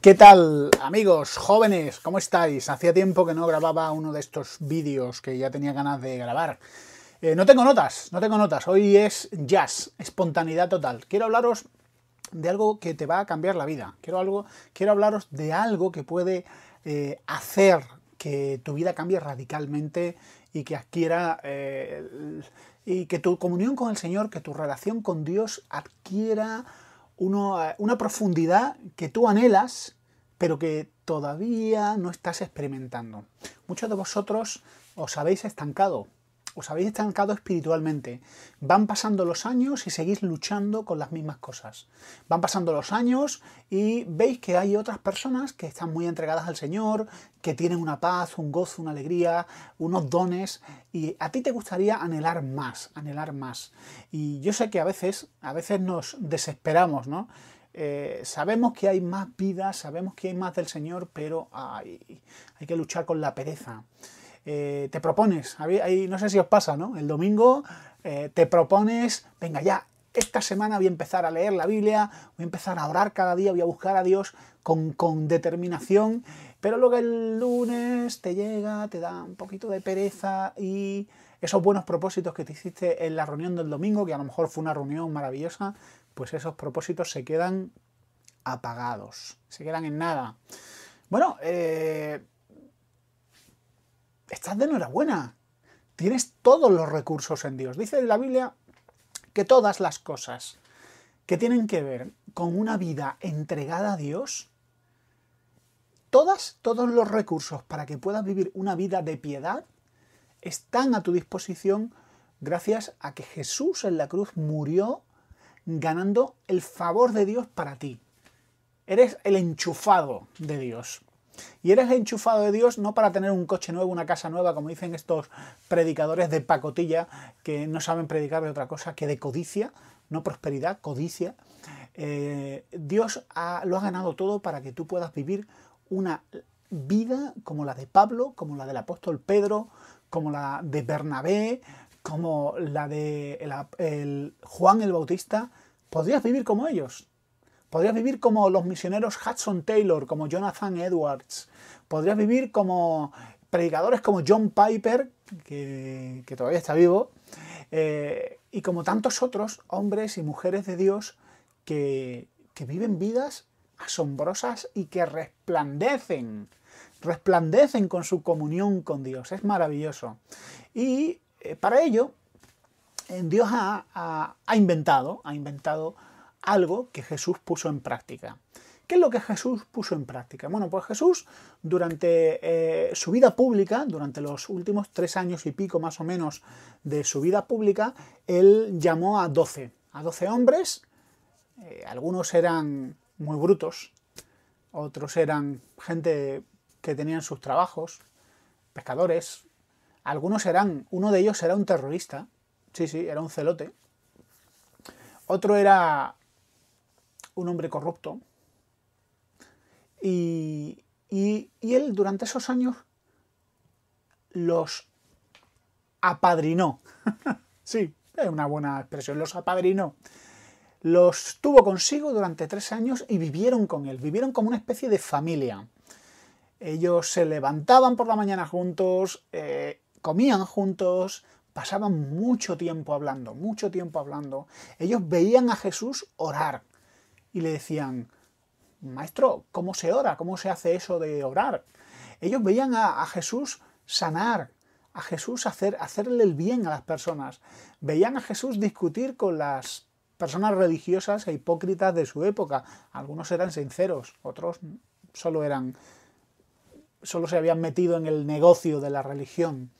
¿Qué tal amigos, jóvenes? ¿Cómo estáis? Hacía tiempo que no grababa uno de estos vídeos que ya tenía ganas de grabar. Eh, no tengo notas, no tengo notas. Hoy es jazz, espontaneidad total. Quiero hablaros de algo que te va a cambiar la vida. Quiero, algo, quiero hablaros de algo que puede eh, hacer que tu vida cambie radicalmente y que adquiera... Eh, y que tu comunión con el Señor, que tu relación con Dios adquiera eh, una profundidad que tú anhelas, pero que todavía no estás experimentando. Muchos de vosotros os habéis estancado os habéis estancado espiritualmente. Van pasando los años y seguís luchando con las mismas cosas. Van pasando los años y veis que hay otras personas que están muy entregadas al Señor, que tienen una paz, un gozo, una alegría, unos dones y a ti te gustaría anhelar más, anhelar más. Y yo sé que a veces, a veces nos desesperamos, ¿no? Eh, sabemos que hay más vida, sabemos que hay más del Señor, pero hay que luchar con la pereza. Eh, te propones, no sé si os pasa, ¿no? El domingo eh, te propones, venga ya, esta semana voy a empezar a leer la Biblia, voy a empezar a orar cada día, voy a buscar a Dios con, con determinación, pero luego el lunes te llega, te da un poquito de pereza y esos buenos propósitos que te hiciste en la reunión del domingo, que a lo mejor fue una reunión maravillosa, pues esos propósitos se quedan apagados, se quedan en nada. Bueno, eh, estás de enhorabuena. Tienes todos los recursos en Dios. Dice la Biblia que todas las cosas que tienen que ver con una vida entregada a Dios, todas, todos los recursos para que puedas vivir una vida de piedad están a tu disposición gracias a que Jesús en la cruz murió ganando el favor de Dios para ti. Eres el enchufado de Dios. Y eres enchufado de Dios no para tener un coche nuevo, una casa nueva, como dicen estos predicadores de pacotilla que no saben predicar de otra cosa que de codicia, no prosperidad, codicia. Eh, Dios lo ha ganado todo para que tú puedas vivir una vida como la de Pablo, como la del apóstol Pedro, como la de Bernabé, como la de Juan el Bautista. Podrías vivir como ellos, Podrías vivir como los misioneros Hudson Taylor, como Jonathan Edwards. Podrías vivir como predicadores como John Piper, que, todavía está vivo, eh, y como tantos otros hombres y mujeres de Dios que, viven vidas asombrosas y que resplandecen, resplandecen con su comunión con Dios. Es maravilloso. Y eh, para ello, eh, Dios ha inventado, ha inventado algo que Jesús puso en práctica. ¿Qué es lo que Jesús puso en práctica? Bueno, pues Jesús durante eh, su vida pública, durante los últimos tres años y pico más o menos de su vida pública, él llamó a doce. a doce hombres, eh, algunos eran muy brutos, otros eran gente que tenían sus trabajos, pescadores, algunos eran, uno de ellos era un terrorista, sí, sí, era un celote, otro era un hombre corrupto. Y, y, él durante esos años los apadrinó. sí, es una buena expresión, los apadrinó. Los tuvo consigo durante tres años y vivieron con él, vivieron como una especie de familia. Ellos se levantaban por la mañana juntos, eh, comían juntos, pasaban mucho tiempo hablando, mucho tiempo hablando. Ellos veían a Jesús orar y le decían, maestro, ¿cómo se ora? ¿Cómo se hace eso de orar? Ellos veían a, Jesús sanar, a Jesús hacer, hacerle el bien a las personas. Veían a Jesús discutir con las personas religiosas e hipócritas de su época. Algunos eran sinceros, otros solo eran solo se habían metido en el negocio de la religión.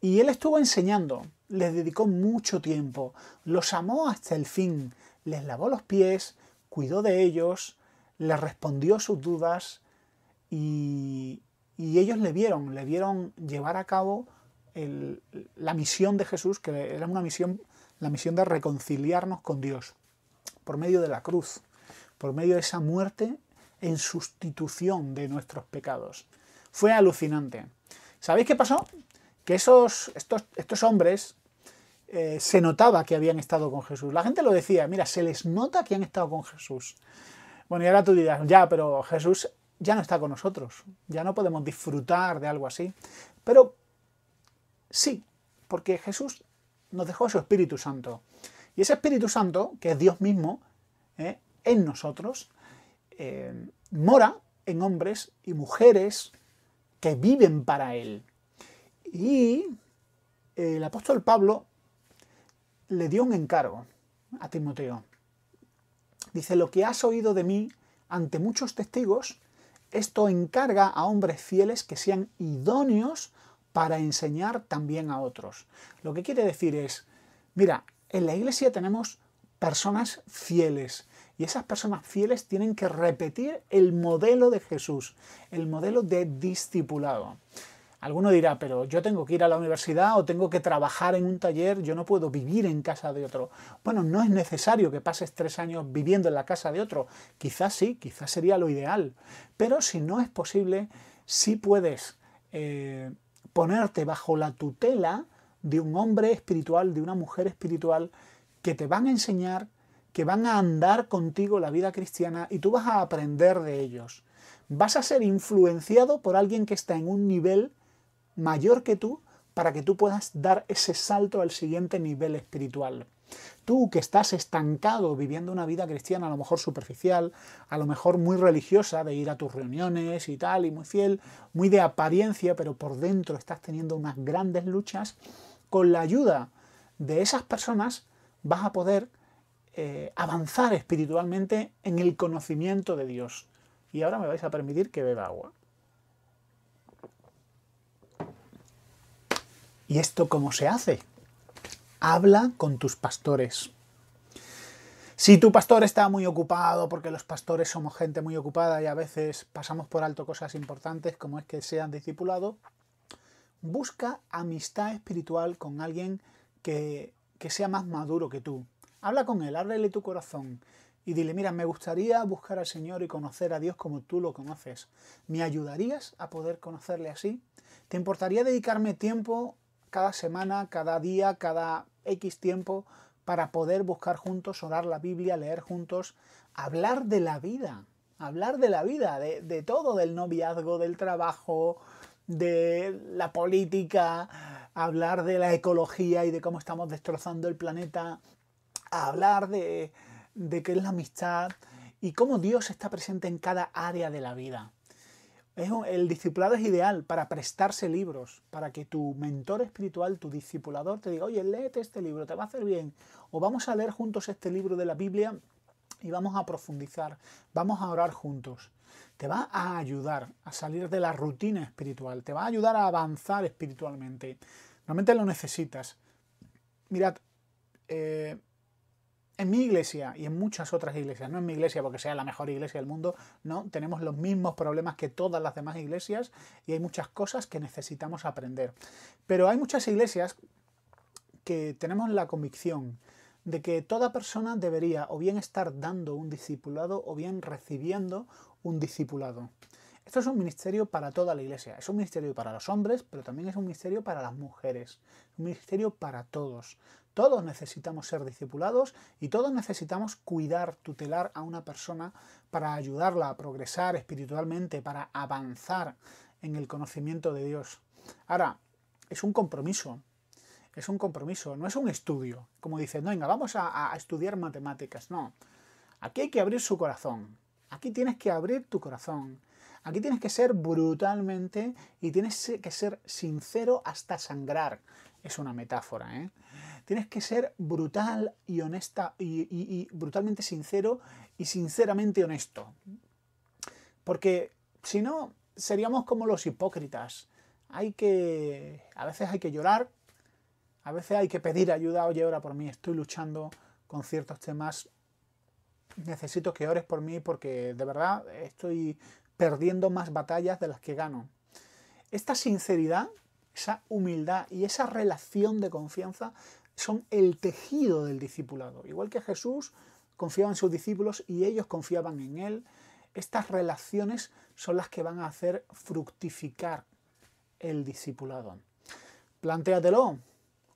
Y él estuvo enseñando, les dedicó mucho tiempo, los amó hasta el fin, les lavó los pies, cuidó de ellos, les respondió sus dudas y, ellos le vieron, le vieron llevar a cabo la misión de Jesús, que era una misión, la misión de reconciliarnos con Dios, por medio de la cruz, por medio de esa muerte en sustitución de nuestros pecados. Fue alucinante. ¿Sabéis qué pasó? Que esos, estos, estos hombres eh, se notaba que habían estado con Jesús. La gente lo decía, mira, se les nota que han estado con Jesús. Bueno, y ahora tú dirás, ya, pero Jesús ya no está con nosotros, ya no podemos disfrutar de algo así. Pero sí, porque Jesús nos dejó su Espíritu Santo. Y ese Espíritu Santo, que es Dios mismo, eh, en nosotros, eh, mora en hombres y mujeres que viven para Él. Y el apóstol Pablo le dio un encargo a Timoteo. Dice, lo que has oído de mí ante muchos testigos, esto encarga a hombres fieles que sean idóneos para enseñar también a otros. Lo que quiere decir es, mira, en la iglesia tenemos personas fieles y esas personas fieles tienen que repetir el modelo de Jesús, el modelo de discipulado. Alguno dirá, pero yo tengo que ir a la universidad o tengo que trabajar en un taller, yo no puedo vivir en casa de otro. Bueno, no es necesario que pases tres años viviendo en la casa de otro. Quizás sí, quizás sería lo ideal. Pero si no es posible, sí puedes eh, ponerte bajo la tutela de un hombre espiritual, de una mujer espiritual, que te van a enseñar, que van a andar contigo la vida cristiana y tú vas a aprender de ellos. Vas a ser influenciado por alguien que está en un nivel mayor que tú para que tú puedas dar ese salto al siguiente nivel espiritual. Tú que estás estancado viviendo una vida cristiana a lo mejor superficial, a lo mejor muy religiosa, de ir a tus reuniones y tal, y muy fiel, muy de apariencia, pero por dentro estás teniendo unas grandes luchas, con la ayuda de esas personas vas a poder eh, avanzar espiritualmente en el conocimiento de Dios. Y ahora me vais a permitir que beba agua. ¿Y esto cómo se hace? Habla con tus pastores. Si tu pastor está muy ocupado, porque los pastores somos gente muy ocupada y a veces pasamos por alto cosas importantes como es que sean discipulados, busca amistad espiritual con alguien que, sea más maduro que tú. Habla con él, ábrele tu corazón y dile, mira, me gustaría buscar al Señor y conocer a Dios como tú lo conoces. ¿Me ayudarías a poder conocerle así? ¿Te importaría dedicarme tiempo cada semana, cada día, cada X tiempo, para poder buscar juntos, orar la Biblia, leer juntos, hablar de la vida, hablar de la vida, de, todo, del noviazgo, del trabajo, de la política, hablar de la ecología y de cómo estamos destrozando el planeta, hablar de qué es la amistad y cómo Dios está presente en cada área de la vida el discipulado es ideal para prestarse libros, para que tu mentor espiritual, tu discipulador, te diga, oye, léete este libro, te va a hacer bien. O vamos a leer juntos este libro de la Biblia y vamos a profundizar, vamos a orar juntos. Te va a ayudar a salir de la rutina espiritual, te va a ayudar a avanzar espiritualmente. Realmente lo necesitas. Mirad, eh, en mi iglesia y en muchas otras iglesias, no en mi iglesia porque sea la mejor iglesia del mundo, no, tenemos los mismos problemas que todas las demás iglesias y hay muchas cosas que necesitamos aprender. Pero hay muchas iglesias que tenemos la convicción de que toda persona debería o bien estar dando un discipulado o bien recibiendo un discipulado. Esto es un ministerio para toda la iglesia. Es un ministerio para los hombres, pero también es un ministerio para las mujeres. Un ministerio para todos. Todos necesitamos ser discipulados y todos necesitamos cuidar, tutelar a una persona para ayudarla a progresar espiritualmente, para avanzar en el conocimiento de Dios. Ahora, es un compromiso, es un compromiso, no es un estudio. Como dicen, no, venga, vamos a, a, estudiar matemáticas. No. Aquí hay que abrir su corazón. Aquí tienes que abrir tu corazón. Aquí tienes que ser brutalmente y tienes que ser sincero hasta sangrar. Es una metáfora, ¿eh? Tienes que ser brutal y honesta y, brutalmente sincero y sinceramente honesto. Porque si no, seríamos como los hipócritas. Hay que. A veces hay que llorar, a veces hay que pedir ayuda. Oye, ora por mí, estoy luchando con ciertos temas necesito que ores por mí porque de verdad estoy perdiendo más batallas de las que gano. Esta sinceridad, esa humildad y esa relación de confianza son el tejido del discipulado. Igual que Jesús confiaba en sus discípulos y ellos confiaban en él, estas relaciones son las que van a hacer fructificar el discipulado. Plantéatelo,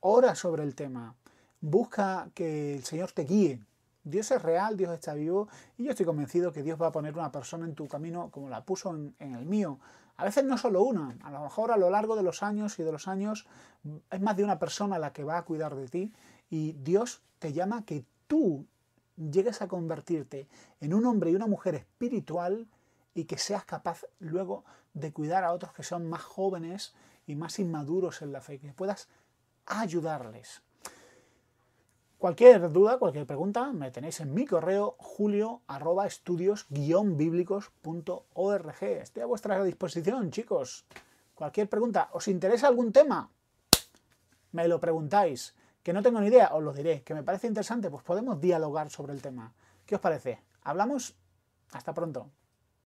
ora sobre el tema, busca que el Señor te guíe, Dios es real, Dios está vivo y yo estoy convencido que Dios va a poner una persona en tu camino como la puso en, el mío. A veces no solo una, a lo mejor a lo largo de los años y de los años mm, es más de una persona la que va a cuidar de ti y Dios te llama que tú llegues a convertirte en un hombre y una mujer espiritual y que seas capaz luego de cuidar a otros que son más jóvenes y más inmaduros en la fe, que puedas ayudarles. Cualquier duda, cualquier pregunta, me tenéis en mi correo julio estudios bíblicos.org. Estoy a vuestra disposición, chicos. Cualquier pregunta, ¿os interesa algún tema? Me lo preguntáis. Que no tengo ni idea, os lo diré. Que me parece interesante, pues podemos dialogar sobre el tema. ¿Qué os parece? Hablamos. Hasta pronto.